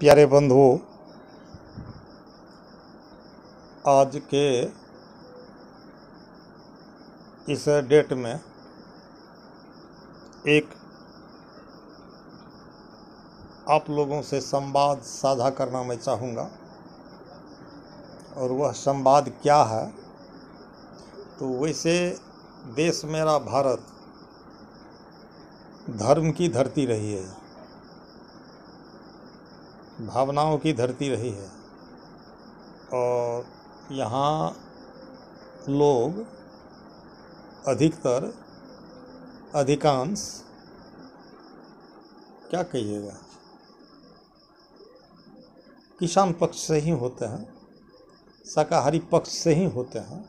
प्यारे बंधु आज के इस डेट में एक आप लोगों से संवाद साझा करना मैं चाहूँगा और वह संवाद क्या है तो वैसे देश मेरा भारत धर्म की धरती रही है भावनाओं की धरती रही है और यहाँ लोग अधिकतर अधिकांश क्या कहिएगा किसान पक्ष से ही होते हैं शाकाहारी पक्ष से ही होते हैं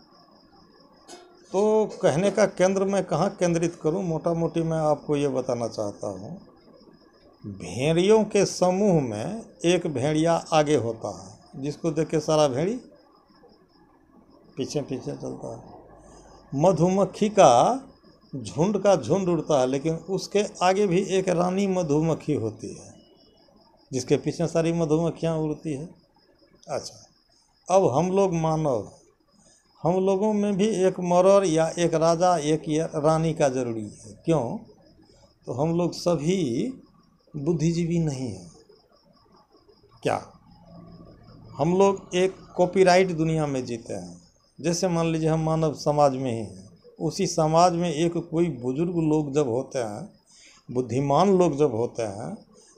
तो कहने का केंद्र मैं कहाँ केंद्रित करूँ मोटा मोटी मैं आपको ये बताना चाहता हूँ भेड़ियों के समूह में एक भेड़िया आगे होता है जिसको देख के सारा भेड़ी पीछे पीछे चलता है मधुमक्खी का झुंड का झुंड उड़ता है लेकिन उसके आगे भी एक रानी मधुमक्खी होती है जिसके पीछे सारी मधुमक्खियाँ उड़ती है अच्छा अब हम लोग मानव हम लोगों में भी एक मरर या एक राजा एक या रानी का जरूरी है क्यों तो हम लोग सभी बुद्धिजीवी नहीं है क्या हम लोग एक कॉपीराइट दुनिया में जीते हैं जैसे मान लीजिए हम मानव समाज में ही हैं उसी समाज में एक कोई बुजुर्ग लोग जब होते हैं बुद्धिमान लोग जब होते हैं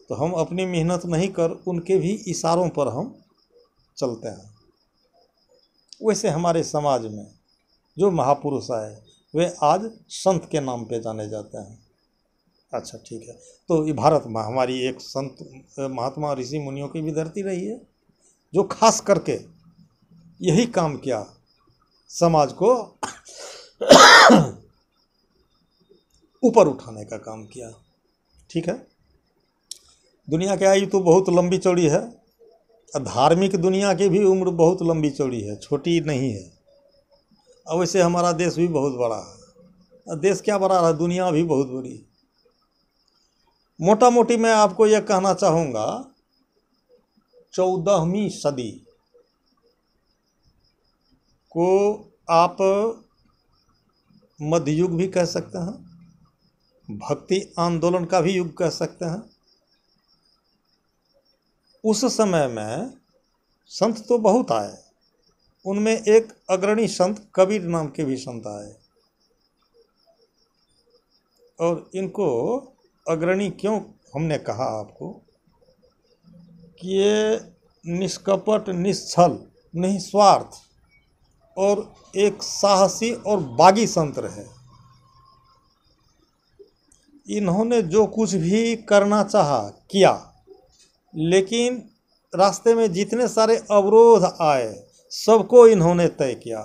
तो हम अपनी मेहनत नहीं कर उनके भी इशारों पर हम चलते हैं वैसे हमारे समाज में जो महापुरुष आए वे आज संत के नाम पे जाने जाते हैं अच्छा ठीक है तो ये भारत माँ हमारी एक संत महात्मा ऋषि मुनियों की भी धरती रही है जो खास करके यही काम किया समाज को ऊपर उठाने का काम किया ठीक है दुनिया की आयु तो बहुत लंबी चौड़ी है धार्मिक दुनिया की भी उम्र बहुत लंबी चौड़ी है छोटी नहीं है और वैसे हमारा देश भी बहुत बड़ा है देश क्या बड़ा रहा दुनिया भी बहुत बड़ी है मोटा मोटी मैं आपको यह कहना चाहूँगा चौदहवीं सदी को आप मध्ययुग भी कह सकते हैं भक्ति आंदोलन का भी युग कह सकते हैं उस समय में संत तो बहुत आए उनमें एक अग्रणी संत कबीर नाम के भी संत आए और इनको अग्रणी क्यों हमने कहा आपको कि ये निष्कपट निश्छल निस्वार्थ और एक साहसी और बागी संत है इन्होंने जो कुछ भी करना चाहा किया लेकिन रास्ते में जितने सारे अवरोध आए सबको इन्होंने तय किया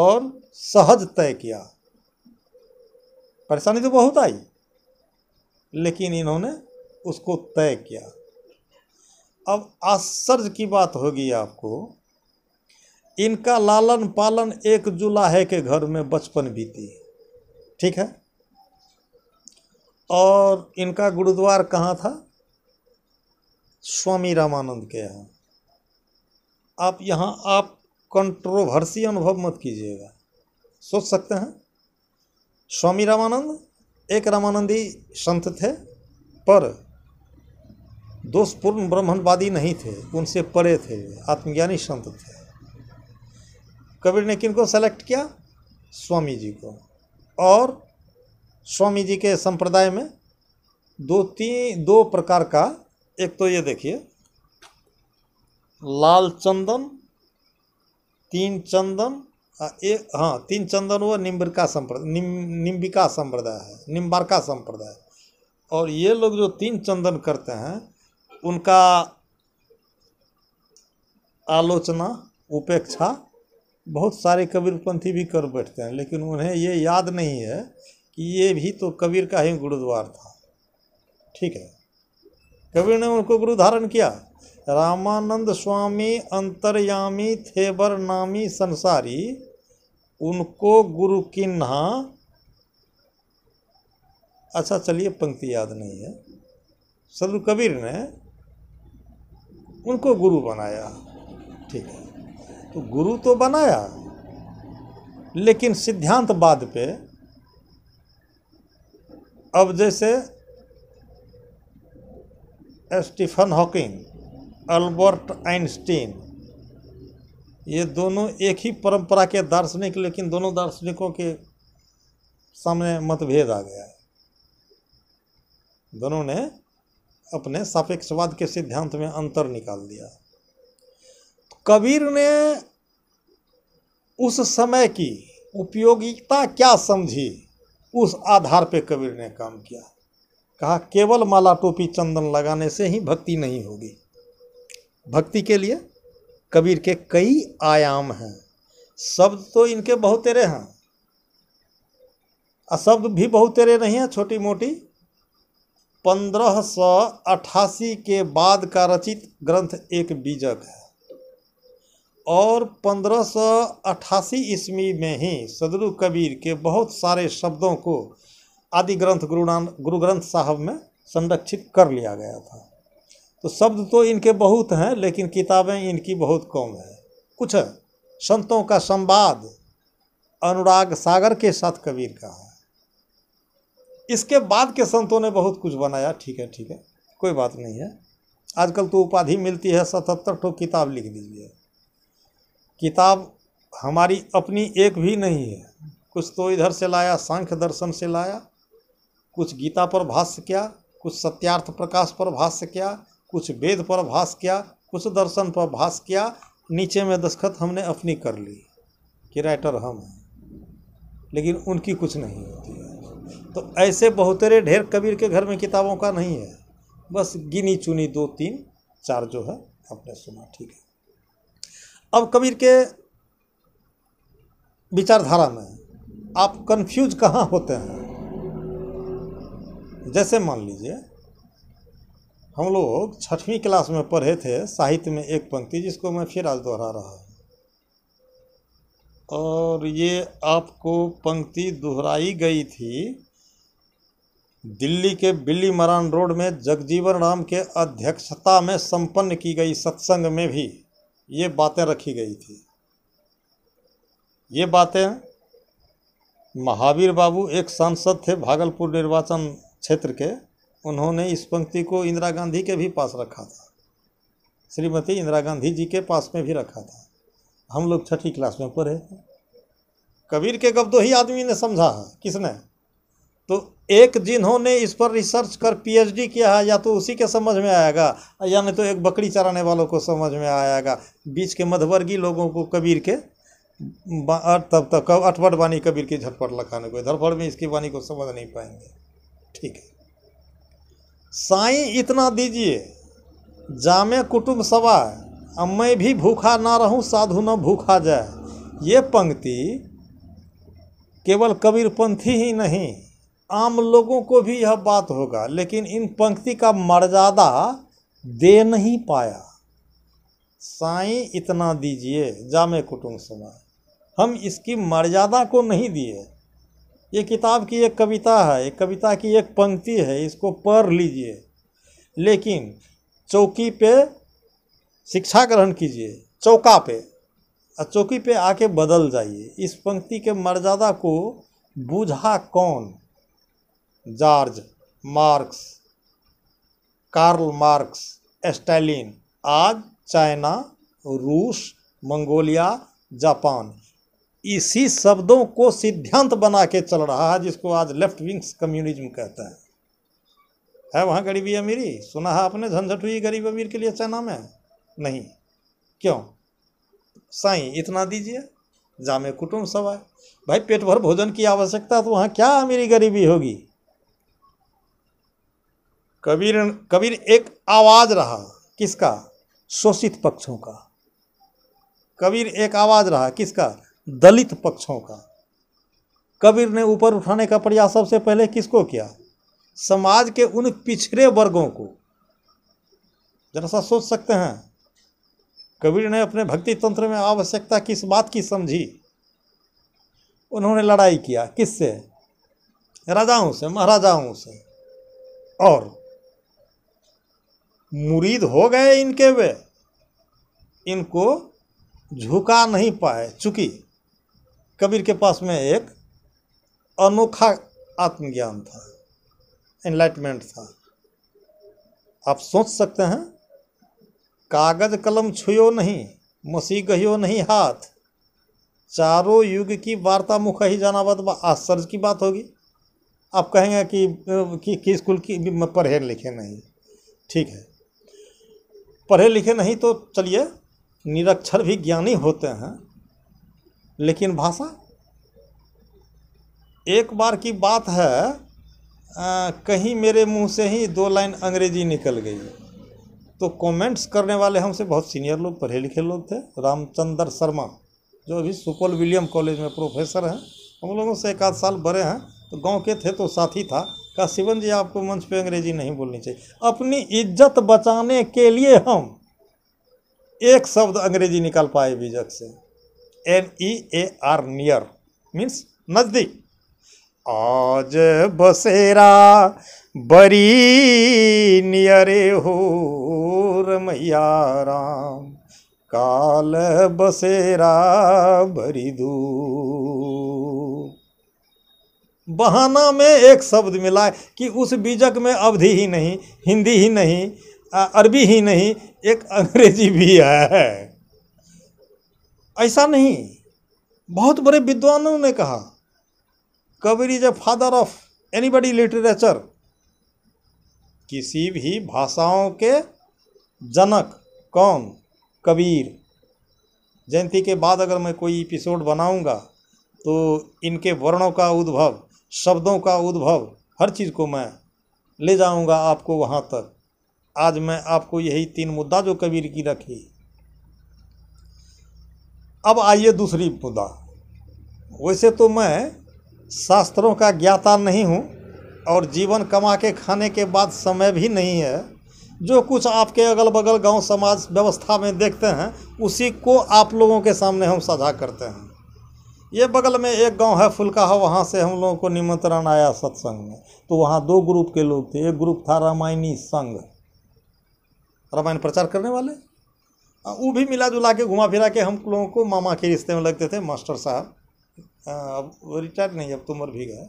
और सहज तय किया परेशानी तो बहुत आई लेकिन इन्होंने उसको तय किया अब आश्चर्य की बात होगी आपको इनका लालन पालन एक जुलाहे के घर में बचपन बीती ठीक है और इनका गुरुद्वार कहाँ था स्वामी रामानंद के यहाँ आप यहाँ आप कंट्रोवर्सी अनुभव मत कीजिएगा सोच सकते हैं स्वामी रामानंद एक रामानंदी संत थे पर दोषपूर्ण ब्राह्मणवादी नहीं थे उनसे परे थे आत्मज्ञानी संत थे कबीर ने किन को सेलेक्ट किया स्वामी जी को और स्वामी जी के संप्रदाय में दो तीन दो प्रकार का एक तो ये देखिए लाल चंदन तीन चंदन हाँ, एक हाँ तीन चंदन व निम्बिका संप्रदाय निम निम्बिका संप्रदाय है निम्बारका संप्रदाय और ये लोग जो तीन चंदन करते हैं उनका आलोचना उपेक्षा बहुत सारे कबीरपंथी भी कर बैठते हैं लेकिन उन्हें ये याद नहीं है कि ये भी तो कबीर का ही गुरुद्वार था ठीक है कबीर ने उनको गुरु धारण किया रामानंद स्वामी अंतर्यामी थेबर नामी संसारी उनको गुरु किन्हा अच्छा चलिए पंक्ति याद नहीं है सदगुरु कबीर ने उनको गुरु बनाया ठीक है तो गुरु तो बनाया लेकिन सिद्धांत बाद पे अब जैसे स्टीफन हॉकिंग अल्बर्ट आइंस्टीन ये दोनों एक ही परंपरा के दार्शनिक लेकिन दोनों दार्शनिकों के सामने मतभेद आ गया है दोनों ने अपने सापेक्षवाद के सिद्धांत में अंतर निकाल दिया तो कबीर ने उस समय की उपयोगिता क्या समझी उस आधार पे कबीर ने काम किया कहा केवल माला टोपी चंदन लगाने से ही भक्ति नहीं होगी भक्ति के लिए कबीर के कई आयाम हैं शब्द तो इनके बहुत तेरे हैं शब्द भी बहुत तेरे नहीं हैं छोटी मोटी पंद्रह सौ अट्ठासी के बाद का रचित ग्रंथ एक बीजक है और पंद्रह सौ अट्ठासी ईस्वी में ही सदरु कबीर के बहुत सारे शब्दों को आदि ग्रंथ गुरु गुरु ग्रंथ साहब में संरक्षित कर लिया गया था तो शब्द तो इनके बहुत हैं लेकिन किताबें इनकी बहुत कम हैं कुछ है। संतों का संवाद अनुराग सागर के साथ कबीर का है इसके बाद के संतों ने बहुत कुछ बनाया ठीक है ठीक है कोई बात नहीं है आजकल तो उपाधि मिलती है सतहत्तर ठो किताब लिख दीजिए किताब हमारी अपनी एक भी नहीं है कुछ तो इधर से लाया सांख्य दर्शन से लाया कुछ गीता पर भाष्य किया कुछ सत्यार्थ प्रकाश पर भाष्य किया कुछ वेद पर भाष किया कुछ दर्शन पर भाष किया नीचे में दस्खत हमने अपनी कर ली कि राइटर हम हैं लेकिन उनकी कुछ नहीं होती है तो ऐसे बहुतेरे ढेर कबीर के घर में किताबों का नहीं है बस गिनी चुनी दो तीन चार जो है आपने सुना ठीक है अब कबीर के विचारधारा में आप कंफ्यूज कहाँ होते हैं जैसे मान लीजिए हम लोग छठवीं क्लास में पढ़े थे साहित्य में एक पंक्ति जिसको मैं फिर आज दोहरा रहा हूँ और ये आपको पंक्ति दोहराई गई थी दिल्ली के बिल्ली मरान रोड में जगजीवन राम के अध्यक्षता में संपन्न की गई सत्संग में भी ये बातें रखी गई थी ये बातें महावीर बाबू एक सांसद थे भागलपुर निर्वाचन क्षेत्र के उन्होंने इस पंक्ति को इंदिरा गांधी के भी पास रखा था श्रीमती इंदिरा गांधी जी के पास में भी रखा था हम लोग छठी क्लास में पढ़े थे कबीर के गप दो ही आदमी ने समझा है किसने तो एक जिन्होंने इस पर रिसर्च कर पीएचडी किया है या तो उसी के समझ में आएगा या नहीं तो एक बकरी चराने वालों को समझ में आएगा बीच के मध्यवर्गीय लोगों को कबीर के तब तक अटपट वाणी कबीर की झटपट लखाने को धरपड़ में इसकी वाणी को समझ नहीं पाएंगे ठीक है साई इतना दीजिए जामे कुटुब सवा अब मैं भी भूखा ना रहूं साधु न भूखा जाए ये पंक्ति केवल कबीरपंथी ही नहीं आम लोगों को भी यह बात होगा लेकिन इन पंक्ति का मर्यादा दे नहीं पाया साई इतना दीजिए जामे कुटुम समाए हम इसकी मर्यादा को नहीं दिए ये किताब की एक कविता है एक कविता की एक पंक्ति है इसको पढ़ लीजिए लेकिन चौकी पे शिक्षा ग्रहण कीजिए चौका पे और चौकी पे आके बदल जाइए इस पंक्ति के मर्यादा को बूझा कौन George Marx Karl Marx Stalin आज चाइना रूस मंगोलिया जापान इसी शब्दों को सिद्धांत बना के चल रहा है जिसको आज लेफ्ट विंग्स कम्युनिज्म कहता है है वहाँ गरीबी अमीरी सुना है आपने झंझट हुई गरीब अमीर के लिए चाइना में नहीं क्यों साईं इतना दीजिए जामे कुटुम्ब आए भाई पेट भर भोजन की आवश्यकता तो वहाँ क्या अमीरी गरीबी होगी कबीर कबीर एक आवाज़ रहा किसका शोषित पक्षों का कबीर एक आवाज़ रहा किसका दलित पक्षों का कबीर ने ऊपर उठाने का प्रयास सबसे पहले किसको किया समाज के उन पिछड़े वर्गों को जरा सा सोच सकते हैं कबीर ने अपने भक्ति तंत्र में आवश्यकता किस बात की समझी उन्होंने लड़ाई किया किससे राजाओं से महाराजाओं से और मुरीद हो गए इनके वे इनको झुका नहीं पाए चूंकि कबीर के पास में एक अनोखा आत्मज्ञान था एनलाइटमेंट था आप सोच सकते हैं कागज कलम छुयो नहीं मसीह गहियो नहीं हाथ चारों युग की वार्ता मुख ही जाना बात आश्चर्य की बात होगी आप कहेंगे कि कि, कि स्कूल की पढ़े लिखे नहीं ठीक है पढ़े लिखे नहीं तो चलिए निरक्षर भी ज्ञानी होते हैं लेकिन भाषा एक बार की बात है आ, कहीं मेरे मुंह से ही दो लाइन अंग्रेजी निकल गई तो कमेंट्स करने वाले हमसे बहुत सीनियर लोग पढ़े लिखे लोग थे रामचंद्र शर्मा जो अभी सुपौल विलियम कॉलेज में प्रोफेसर हैं हम लोगों से एक आध साल बड़े हैं तो गांव के थे तो साथी था कहा शिवन जी आपको मंच पे अंग्रेजी नहीं बोलनी चाहिए अपनी इज्जत बचाने के लिए हम एक शब्द अंग्रेजी निकाल पाए बीजक से N E A R near means नज़दीक आज बसेरा बरी नियरे हो रमैया राम काल बसेरा भरी दू बहाना में एक शब्द मिला है कि उस बीजक में अवधि ही नहीं हिंदी ही नहीं अरबी ही नहीं एक अंग्रेजी भी है ऐसा नहीं बहुत बड़े विद्वानों ने कहा Kabir is a father of anybody literature किसी भी भाषाओं के जनक कौन कबीर जयंती के बाद अगर मैं कोई एपिसोड बनाऊंगा तो इनके वर्णों का उद्भव शब्दों का उद्भव हर चीज़ को मैं ले जाऊंगा आपको वहाँ तक आज मैं आपको यही तीन मुद्दा जो कबीर की रखी अब आइए दूसरी मुद्दा वैसे तो मैं शास्त्रों का ज्ञाता नहीं हूँ और जीवन कमा के खाने के बाद समय भी नहीं है जो कुछ आपके अगल बगल गांव समाज व्यवस्था में देखते हैं उसी को आप लोगों के सामने हम साझा करते हैं ये बगल में एक गांव है है वहाँ से हम लोगों को निमंत्रण आया सत्संग में तो वहाँ दो ग्रुप के लोग थे एक ग्रुप था रामायणी संघ रामायण प्रचार करने वाले वो भी मिला जुला के घुमा फिरा के हम लोगों को मामा के रिश्ते में लगते थे मास्टर साहब अब वो रिटायर नहीं अब तो उम्र भी गए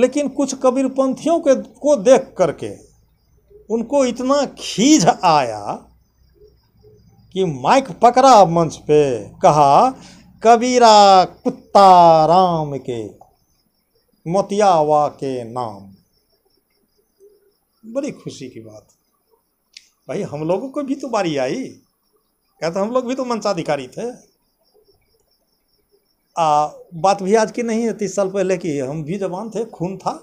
लेकिन कुछ कबीरपंथियों के को देख करके उनको इतना खीज आया कि माइक पकड़ा मंच पे कहा कबीरा कुत्ता राम के मोतियावा के नाम बड़ी खुशी की बात भाई हम लोगों को भी तो बारी आई क्या तो हम लोग भी तो मंचाधिकारी थे आ, बात भी आज की नहीं है तीस साल पहले की हम भी जवान थे खून था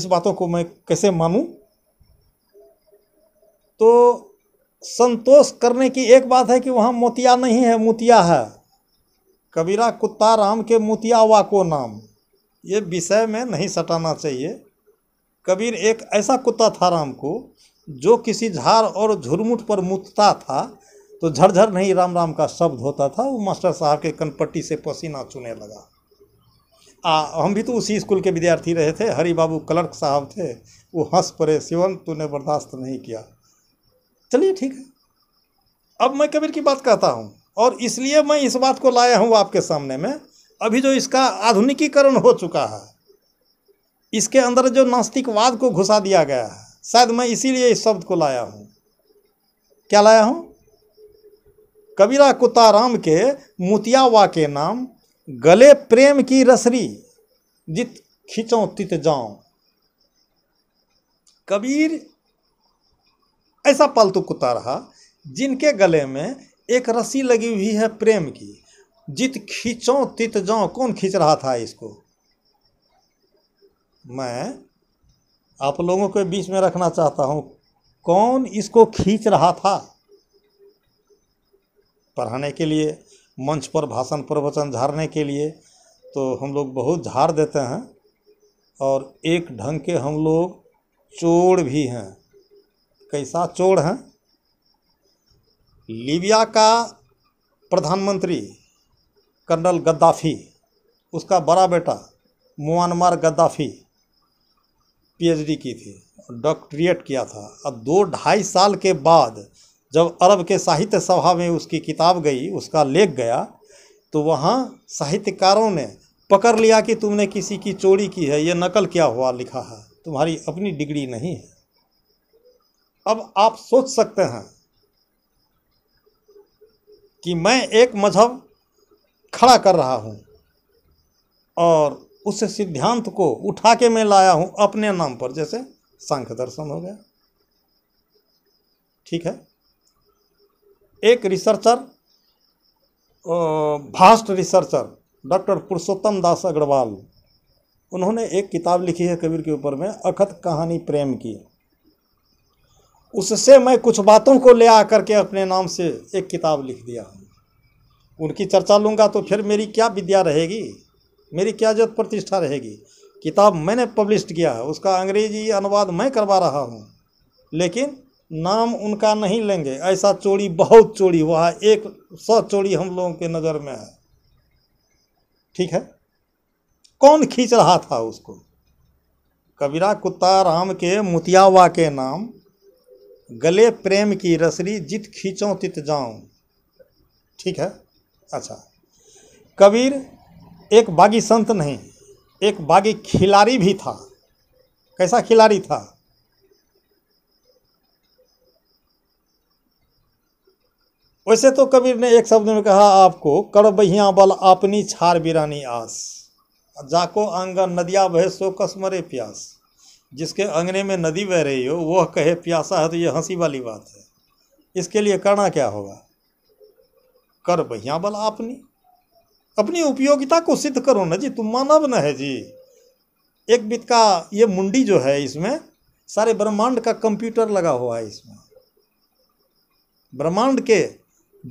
इस बातों को मैं कैसे मानूं तो संतोष करने की एक बात है कि वहाँ मोतिया नहीं है मोतिया है कबीरा कुत्ता राम के मोतिया वा को नाम ये विषय में नहीं सटाना चाहिए कबीर एक ऐसा कुत्ता था राम को जो किसी झार और झुरमुट पर मुतता था तो झरझर नहीं राम राम का शब्द होता था वो मास्टर साहब के कनपट्टी से पसीना चुने लगा आ हम भी तो उसी स्कूल के विद्यार्थी रहे थे हरी बाबू क्लर्क साहब थे वो हंस पड़े सिवन तूने बर्दाश्त नहीं किया चलिए ठीक है अब मैं कबीर की बात कहता हूँ और इसलिए मैं इस बात को लाया हूँ आपके सामने में अभी जो इसका आधुनिकीकरण हो चुका है इसके अंदर जो नास्तिकवाद को घुसा दिया गया है शायद मैं इसीलिए इस शब्द को लाया हूँ क्या लाया हूँ कबीरा कुताराम के मुतियावा के नाम गले प्रेम की रसरी जित खींचो तित जाऊं कबीर ऐसा पालतू कुत्ता रहा जिनके गले में एक रस्सी लगी हुई है प्रेम की जित खींचो तित जाओ कौन खींच रहा था इसको मैं आप लोगों के बीच में रखना चाहता हूँ कौन इसको खींच रहा था पढ़ाने के लिए मंच पर भाषण प्रवचन झाड़ने के लिए तो हम लोग बहुत झाड़ देते हैं और एक ढंग के हम लोग चोर भी हैं कैसा चोर हैं लीबिया का प्रधानमंत्री कर्नल गद्दाफी उसका बड़ा बेटा मुआनमार गद्दाफी पीएचडी की थी डॉक्ट्रिएट डॉक्टरेट किया था अब दो ढाई साल के बाद जब अरब के साहित्य सभा में उसकी किताब गई उसका लेख गया तो वहाँ साहित्यकारों ने पकड़ लिया कि तुमने किसी की चोरी की है ये नकल क्या हुआ लिखा है तुम्हारी अपनी डिग्री नहीं है अब आप सोच सकते हैं कि मैं एक मज़हब खड़ा कर रहा हूँ और उस सिद्धांत को उठा के मैं लाया हूँ अपने नाम पर जैसे सांख्य दर्शन हो गया ठीक है एक रिसर्चर भास्ट रिसर्चर डॉक्टर पुरुषोत्तम दास अग्रवाल उन्होंने एक किताब लिखी है कबीर के ऊपर में अखत कहानी प्रेम की उससे मैं कुछ बातों को ले आकर के अपने नाम से एक किताब लिख दिया हूँ उनकी चर्चा लूँगा तो फिर मेरी क्या विद्या रहेगी मेरी क्या जत प्रतिष्ठा रहेगी किताब मैंने पब्लिश किया है उसका अंग्रेजी अनुवाद मैं करवा रहा हूँ लेकिन नाम उनका नहीं लेंगे ऐसा चोरी बहुत चोरी हुआ है एक सौ चोरी हम लोगों के नज़र में है ठीक है कौन खींच रहा था उसको कबीरा कुत्ता राम के मुतियावा के नाम गले प्रेम की रसरी जित खींचो तित जाऊं ठीक है अच्छा कबीर एक बागी संत नहीं एक बागी खिलाड़ी भी था कैसा खिलाड़ी था वैसे तो कबीर ने एक शब्द में कहा आपको कर बहिया बल अपनी छार बिरानी आस जाको आंगन नदिया बहे सो कस मरे प्यास जिसके अंगने में नदी बह रही हो वह कहे प्यासा है तो ये हंसी वाली बात है इसके लिए करना क्या होगा कर बहिया बल आपनी अपनी उपयोगिता को सिद्ध करो ना जी तुम मानव न है जी एक बित का ये मुंडी जो है इसमें सारे ब्रह्मांड का कंप्यूटर लगा हुआ है इसमें ब्रह्मांड के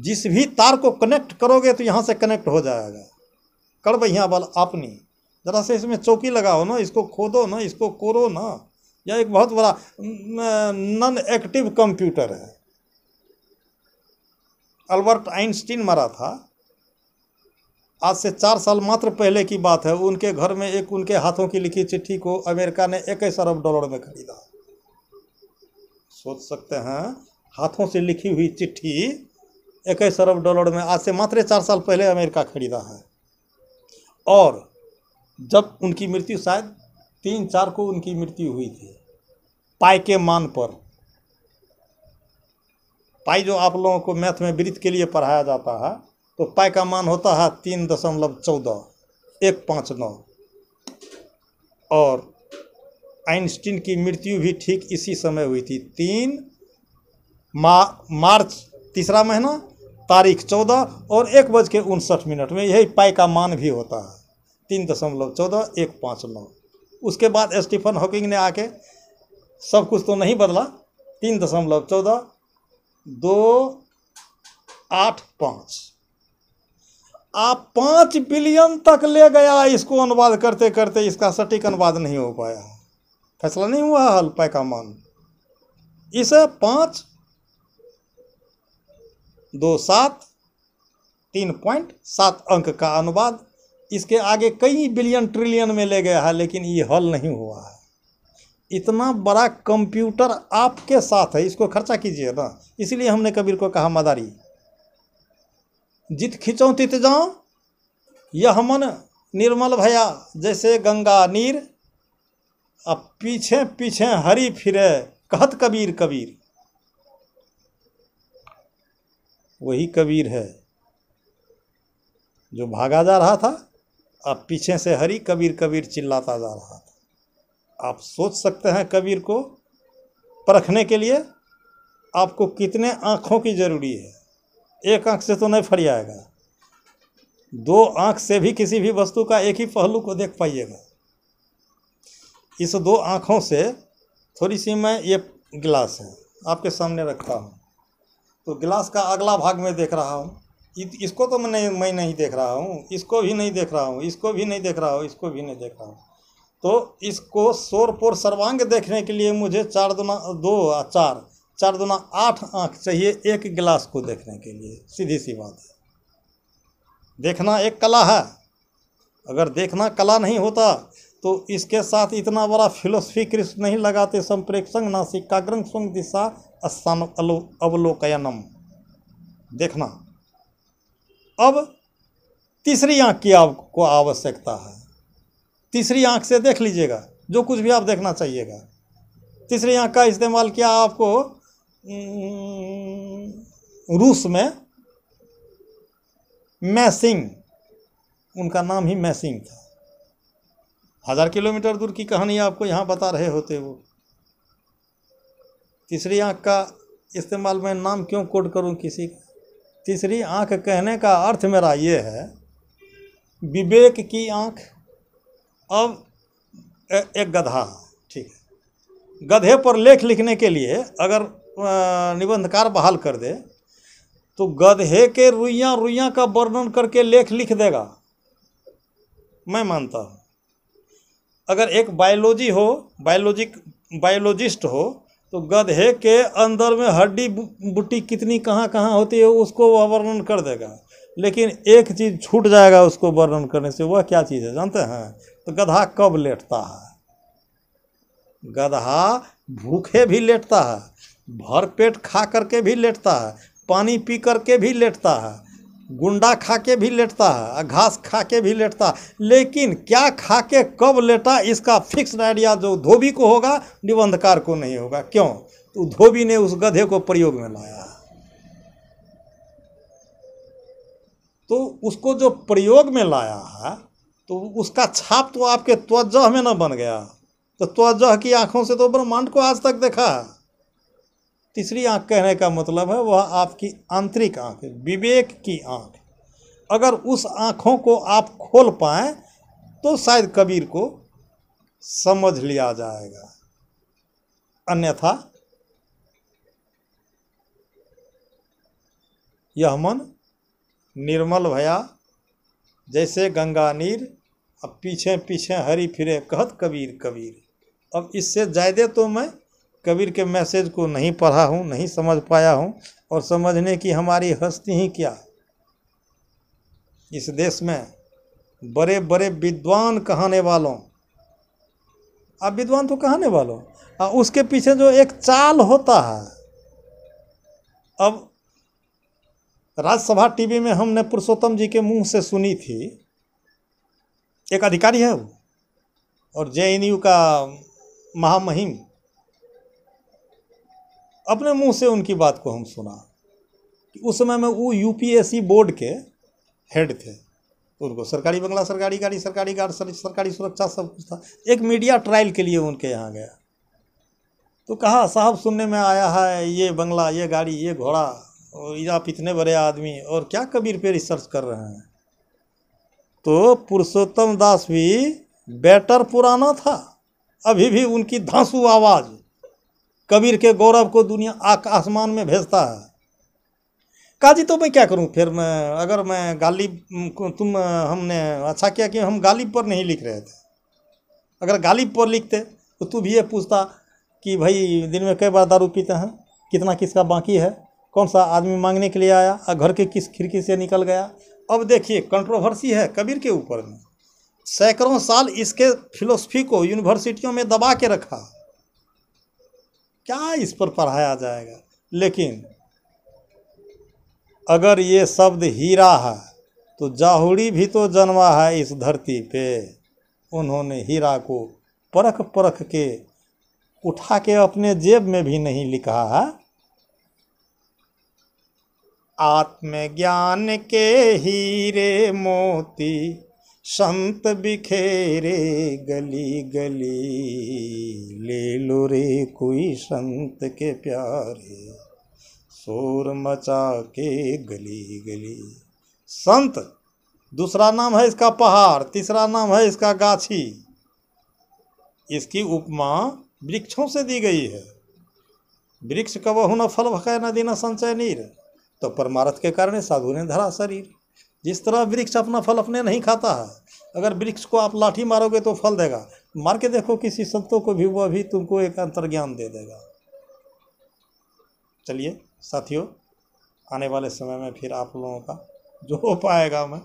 जिस भी तार को कनेक्ट करोगे तो यहाँ से कनेक्ट हो जाएगा कर भैया बल आपनी ज़रा से इसमें चौकी लगाओ ना इसको खोदो ना इसको कोरो ना यह एक बहुत बड़ा नॉन एक्टिव कंप्यूटर है अल्बर्ट आइंस्टीन मरा था आज से चार साल मात्र पहले की बात है उनके घर में एक उनके हाथों की लिखी चिट्ठी को अमेरिका ने इक्कीस अरब डॉलर में खरीदा सोच सकते हैं हाथों से लिखी हुई चिट्ठी इक्कीस अरब डॉलर में आज से मात्र चार साल पहले अमेरिका खरीदा है और जब उनकी मृत्यु शायद तीन चार को उनकी मृत्यु हुई थी पाई के मान पर पाई जो आप लोगों को मैथ में वृत्त के लिए पढ़ाया जाता है तो पाई का मान होता है तीन दशमलव चौदह एक पाँच नौ और आइंस्टीन की मृत्यु भी ठीक इसी समय हुई थी तीन मा, मार्च तीसरा महीना तारीख चौदह और एक बज के उनसठ मिनट में यही पाई का मान भी होता है तीन दशमलव चौदह एक पाँच नौ उसके बाद स्टीफन हॉकिंग ने आके सब कुछ तो नहीं बदला तीन दशमलव चौदह दो आठ पाँच आप पाँच बिलियन तक ले गया इसको अनुवाद करते करते इसका सटीक अनुवाद नहीं हो पाया फैसला नहीं हुआ हल मान इसे पाँच दो सात तीन पॉइंट सात अंक का अनुवाद इसके आगे कई बिलियन ट्रिलियन में ले गया है लेकिन ये हल नहीं हुआ है इतना बड़ा कंप्यूटर आपके साथ है इसको खर्चा कीजिए ना इसलिए हमने कबीर को कहा मदारी जित खिंचो तित जाऊँ यह मन निर्मल भया जैसे गंगा नीर अब पीछे पीछे हरी फिरे कहत कबीर कबीर वही कबीर है जो भागा जा रहा था अब पीछे से हरी कबीर कबीर चिल्लाता जा रहा था आप सोच सकते हैं कबीर को परखने के लिए आपको कितने आँखों की ज़रूरी है एक आंख से तो नहीं फरियाएगा दो आंख से भी किसी भी वस्तु का एक ही पहलू को देख पाइएगा इस दो आँखों से थोड़ी सी मैं ये गिलास है आपके सामने रखता हूँ तो गिलास का अगला भाग में देख रहा हूँ इसको तो मैं नहीं मैं नहीं देख रहा हूँ इसको भी नहीं देख रहा हूँ इसको भी नहीं देख रहा हूँ इसको भी नहीं देख रहा हूँ तो इसको शोर पोर सर्वांग देखने के लिए मुझे चार दुना दो चार चार दुना आठ आँख चाहिए एक गिलास को देखने के लिए सीधी सी बात है देखना एक कला है अगर देखना कला नहीं होता तो इसके साथ इतना बड़ा फिलोसफी कृष्ण नहीं लगाते संप्रेक्षण नासिकाग्रंग स्वंग दिशा अस्थान अवलोकयनम देखना अब तीसरी आंख की आपको आवश्यकता है तीसरी आंख से देख लीजिएगा जो कुछ भी आप देखना चाहिएगा तीसरी आंख का इस्तेमाल किया आपको हम्म, रूस में मैसिंग उनका नाम ही मैसिंग था हज़ार किलोमीटर दूर की कहानी आपको यहाँ बता रहे होते वो तीसरी आँख का इस्तेमाल मैं नाम क्यों कोड करूँ किसी का तीसरी आँख कहने का अर्थ मेरा ये है विवेक की आँख अब एक गधा ठीक है गधे पर लेख लिखने के लिए अगर निबंधकार बहाल कर दे तो गधे के रुइया रुइया का वर्णन करके लेख लिख देगा मैं मानता हूँ अगर एक बायोलॉजी हो बायोलॉजिक बायोलॉजिस्ट हो तो गधे के अंदर में हड्डी बुट्टी कितनी कहाँ कहाँ होती है उसको वह वर्णन कर देगा लेकिन एक चीज़ छूट जाएगा उसको वर्णन करने से वह क्या चीज़ है जानते हैं तो गधा कब लेटता है गधा भूखे भी लेटता है भर पेट खा करके भी लेटता है पानी पी करके भी लेटता है गुंडा खा के भी लेटता है घास खा के भी लेटता है लेकिन क्या खा के कब लेटा इसका फिक्स आइडिया जो धोबी को होगा निबंधकार को नहीं होगा क्यों तो धोबी ने उस गधे को प्रयोग में लाया तो उसको जो प्रयोग में लाया है तो उसका छाप तो आपके त्वजह में ना बन गया तो त्वजह की आंखों से तो ब्रह्मांड को आज तक देखा है तीसरी आँख कहने का मतलब है वह आपकी आंतरिक आँख है विवेक की आँख अगर उस आँखों को आप खोल पाएँ तो शायद कबीर को समझ लिया जाएगा अन्यथा यह मन निर्मल भया जैसे गंगा नीर अब पीछे पीछे हरी फिरे कहत कबीर कबीर अब इससे ज़्यादा तो मैं कबीर के मैसेज को नहीं पढ़ा हूँ नहीं समझ पाया हूँ और समझने की हमारी हस्ती ही क्या इस देश में बड़े बड़े विद्वान कहने वालों आप विद्वान तो कहने वालों आ उसके पीछे जो एक चाल होता है अब राज्यसभा टीवी में हमने पुरुषोत्तम जी के मुंह से सुनी थी एक अधिकारी है वो और जे का महामहिम अपने मुंह से उनकी बात को हम सुना कि उस समय में वो यूपीएससी बोर्ड के हेड थे उनको सरकारी बंगला सरकारी गाड़ी सरकारी गार्ड सरकारी सुरक्षा सब कुछ था एक मीडिया ट्रायल के लिए उनके यहाँ गया तो कहा साहब सुनने में आया है ये बंगला ये गाड़ी ये घोड़ा और आप इतने बड़े आदमी और क्या कबीर पे रिसर्च कर रहे हैं तो पुरुषोत्तम दास भी बेटर पुराना था अभी भी उनकी धांसू आवाज़ कबीर के गौरव को दुनिया आक आसमान में भेजता है काजी तो मैं क्या करूं फिर मैं अगर मैं गालिब तुम हमने अच्छा किया कि हम गालिब पर नहीं लिख रहे थे अगर गालिब पर लिखते तो तू भी ये पूछता कि भाई दिन में कई बार दारू पीते हैं कितना किसका बाकी है कौन सा आदमी मांगने के लिए आया और घर के किस खिड़की से निकल गया अब देखिए कंट्रोवर्सी है कबीर के ऊपर में सैकड़ों साल इसके फिलोसफी को यूनिवर्सिटियों में दबा के रखा क्या इस पर पढ़ाया जाएगा लेकिन अगर ये शब्द हीरा है तो जाहुड़ी भी तो जन्मा है इस धरती पे उन्होंने हीरा को परख परख के उठा के अपने जेब में भी नहीं लिखा है आत्मज्ञान के हीरे मोती संत बिखेरे गली गली ले लो रे कोई संत के प्यारे शोर मचा के गली गली संत दूसरा नाम है इसका पहाड़ तीसरा नाम है इसका गाछी इसकी उपमा वृक्षों से दी गई है वृक्ष कबहु न फल भकाय न दिन संचय नीर तो परमार्थ के कारण साधु ने धरा शरीर जिस तरह वृक्ष अपना फल अपने नहीं खाता है अगर वृक्ष को आप लाठी मारोगे तो फल देगा मार के देखो किसी संतों को भी वह भी तुमको एक अंतर्ज्ञान दे देगा चलिए साथियों आने वाले समय में फिर आप लोगों का जो हो पाएगा मैं